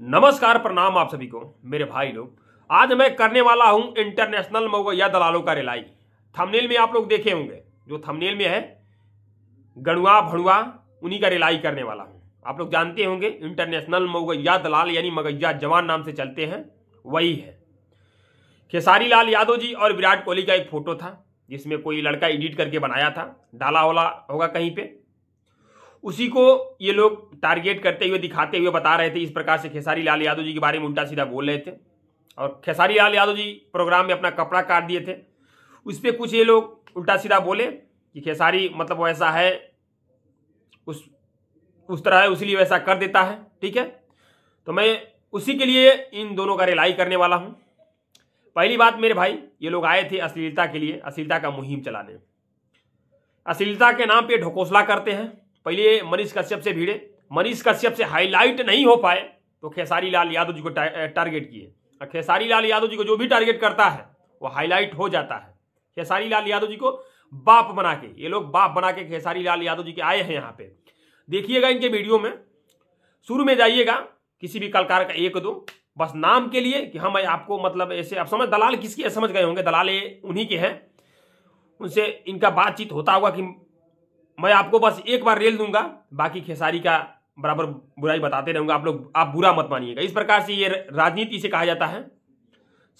नमस्कार प्रणाम आप सभी को मेरे भाई लोग आज मैं करने वाला हूं इंटरनेशनल मौगैया दलालों का रिलाई थंबनेल में आप लोग देखे होंगे जो थंबनेल में है गणुआ भड़ुआ उन्हीं का रिलाई करने वाला हूं आप लोग जानते होंगे इंटरनेशनल मौगैया दलाल यानी मगैया जवान नाम से चलते हैं वही है खेसारी लाल यादव जी और विराट कोहली का एक फोटो था जिसमें कोई लड़का एडिट करके बनाया था डाला वाला होगा कहीं पर उसी को ये लोग टारगेट करते हुए दिखाते हुए बता रहे थे इस प्रकार से खेसारी लाल यादव जी के बारे में उल्टा सीधा बोल रहे थे और खेसारी लाल यादव जी प्रोग्राम में अपना कपड़ा काट दिए थे उस पर कुछ ये लोग उल्टा सीधा बोले कि खेसारी मतलब वैसा है उस उस तरह है उसी वैसा कर देता है ठीक है तो मैं उसी के लिए इन दोनों का रिलाई करने वाला हूँ पहली बात मेरे भाई ये लोग आए थे अश्लीलता के लिए अश्लीलता का मुहिम चलाने अश्लीलता के नाम पे ढकोसला करते हैं पहले मनीष कश्यप से भिड़े मनीष कश्यप से हाईलाइट नहीं हो पाए तो खेसारी लाल यादव जी को टारगेट किए और खेसारी लाल यादव जी को जो भी टारगेट करता है वो हाईलाइट हो जाता है खेसारी लाल यादव जी को बाप बना के ये लोग बाप बना के खेसारी लाल यादव जी के आए हैं यहाँ पे देखिएगा इनके वीडियो में शुरू में जाइएगा किसी भी कलकार का एक दो बस नाम के लिए कि हम आपको मतलब ऐसे आप समझ दलाल किसकी समझ गए होंगे दलाल उन्हीं के हैं उनसे इनका बातचीत होता होगा कि मैं आपको बस एक बार रेल दूंगा बाकी खेसारी का बराबर बुराई बताते रहूंगा आप लोग आप बुरा मत मानिएगा इस प्रकार से ये राजनीति से कहा जाता है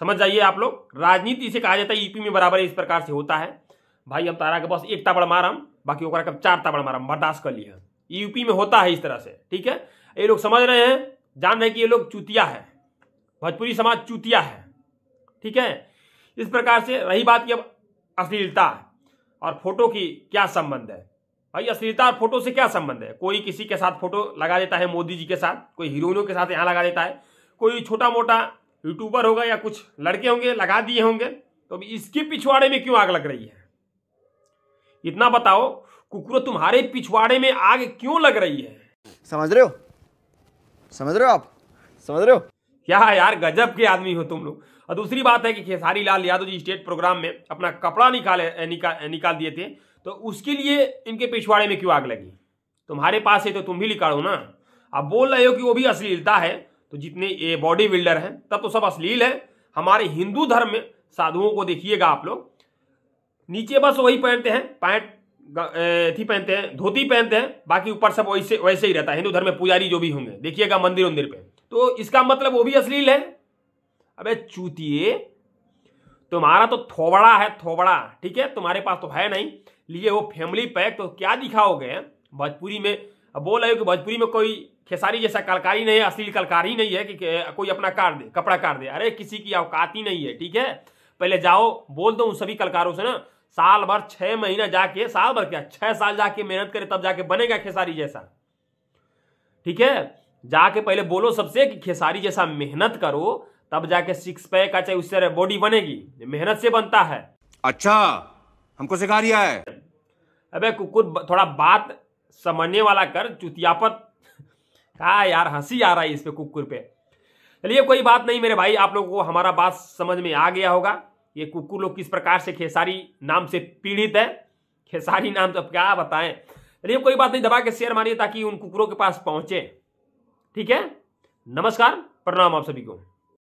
समझ जाइए आप लोग राजनीति से कहा जाता है यूपी में बराबर इस प्रकार से होता है भाई हम तारा के बस एक ताबड़ मारम बाकी ओकरा के चार ताबड़ मारम बर्दाश्त कर लिए यूपी में होता है इस तरह से ठीक है ये लोग समझ रहे हैं जान रहे कि ये लोग चुतिया है भोजपुरी समाज चुतिया है ठीक है इस प्रकार से रही बात की अब अश्लीलता और फोटो की क्या संबंध है भाई अश्लीलता और फोटो से क्या संबंध है कोई किसी के साथ फोटो लगा देता है मोदी जी के साथ कोई हीरोइनों के साथ यहाँ लगा देता है कोई छोटा मोटा यूट्यूबर होगा या कुछ लड़के होंगे लगा दिए होंगे तो अभी इसके पिछवाड़े में क्यों आग लग रही है इतना बताओ कुकुर तुम्हारे पिछवाड़े में आग क्यों लग रही है समझ रहे हो समझ रहे हो आप समझ रहे हो क्या यार गजब के आदमी हो तुम लोग और दूसरी बात है कि खेसारी लाल यादव जी स्टेट प्रोग्राम में अपना कपड़ा निकाले निका, निकाल दिए थे तो उसके लिए इनके पिछवाड़े में क्यों आग लगी तुम्हारे पास है तो तुम भी निकालो ना अब बोल रहे हो कि वो भी अश्लीलता है तो जितने ये बॉडी बिल्डर हैं तब तो सब अश्लील है हमारे हिंदू धर्म में साधुओं को देखिएगा आप लोग नीचे बस वही पहनते हैं पैंट थी पहनते हैं धोती पहनते हैं बाकी ऊपर सब वैसे वैसे ही रहता है हिंदू धर्म में पुजारी जो भी होंगे देखिएगा मंदिर उंदिर पे तो इसका मतलब वो भी अश्लील है अबे चूतिए तुम्हारा तो थोबड़ा है थोबड़ा ठीक है तुम्हारे पास तो है नहीं लिए वो फैमिली पैक तो क्या दिखाओगे भोजपुरी में बोल रहे हो कि भोजपुरी में कोई खेसारी जैसा कलकारी नहीं है असली कलकारी नहीं है कि कोई अपना कार दे कपड़ा कार दे अरे किसी की औकात ही नहीं है ठीक है पहले जाओ बोल दो उन सभी कलकारों से ना साल भर छह महीना जाके साल भर क्या छह साल जाके मेहनत करे तब जाके बनेगा खेसारी जैसा ठीक है जाके पहले बोलो सबसे कि खेसारी जैसा मेहनत करो तब जाके सिक्स पैक का चाहे उससे बॉडी बनेगी मेहनत से बनता है अच्छा हमको सिखा रिया है अबे कुकुर थोड़ा बात समझने वाला कर चुतियापत कहा यार हंसी आ रहा है इस पे कुकुर पे चलिए कोई बात नहीं मेरे भाई आप लोगों को हमारा बात समझ में आ गया होगा ये कुकुर लोग किस प्रकार से खेसारी नाम से पीड़ित है खेसारी नाम तो क्या बताएं चलिए कोई बात नहीं दबा के शेयर मारिए ताकि उन कुकुरों के पास पहुंचे ठीक है नमस्कार प्रणाम आप सभी को